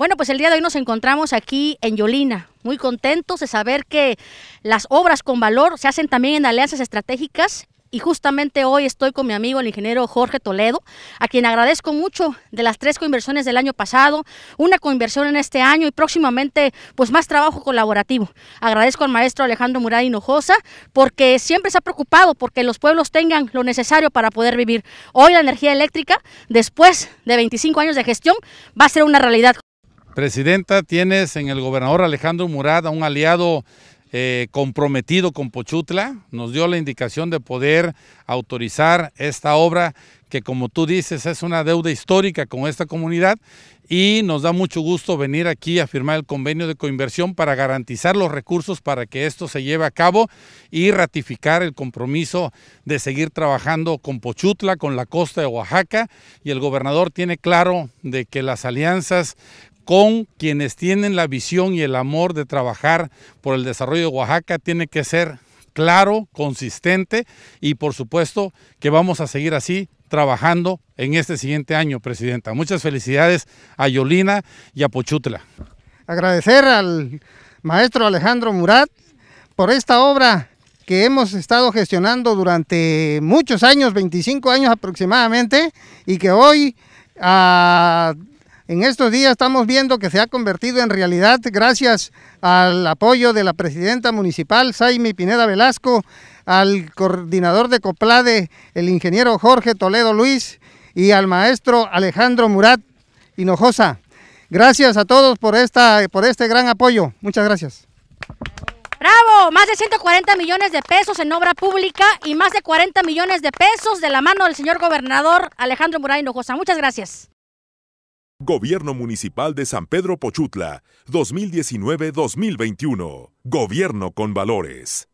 Bueno, pues el día de hoy nos encontramos aquí en Yolina, muy contentos de saber que las obras con valor se hacen también en alianzas estratégicas y justamente hoy estoy con mi amigo el ingeniero Jorge Toledo, a quien agradezco mucho de las tres coinversiones del año pasado, una conversión en este año y próximamente pues más trabajo colaborativo. Agradezco al maestro Alejandro Murad Hinojosa porque siempre se ha preocupado porque los pueblos tengan lo necesario para poder vivir. Hoy la energía eléctrica, después de 25 años de gestión, va a ser una realidad. Presidenta, tienes en el gobernador Alejandro Murad a un aliado eh, comprometido con Pochutla, nos dio la indicación de poder autorizar esta obra que como tú dices es una deuda histórica con esta comunidad y nos da mucho gusto venir aquí a firmar el convenio de coinversión para garantizar los recursos para que esto se lleve a cabo y ratificar el compromiso de seguir trabajando con Pochutla, con la costa de Oaxaca y el gobernador tiene claro de que las alianzas con quienes tienen la visión y el amor de trabajar por el desarrollo de Oaxaca tiene que ser claro, consistente y por supuesto que vamos a seguir así trabajando en este siguiente año, Presidenta. Muchas felicidades a Yolina y a Pochutla. Agradecer al maestro Alejandro Murat por esta obra que hemos estado gestionando durante muchos años, 25 años aproximadamente, y que hoy a en estos días estamos viendo que se ha convertido en realidad gracias al apoyo de la presidenta municipal, Saimi Pineda Velasco, al coordinador de COPLADE, el ingeniero Jorge Toledo Luis, y al maestro Alejandro Murat Hinojosa. Gracias a todos por, esta, por este gran apoyo. Muchas gracias. ¡Bravo! Más de 140 millones de pesos en obra pública y más de 40 millones de pesos de la mano del señor gobernador Alejandro Murat Hinojosa. Muchas gracias. Gobierno Municipal de San Pedro Pochutla, 2019-2021. Gobierno con valores.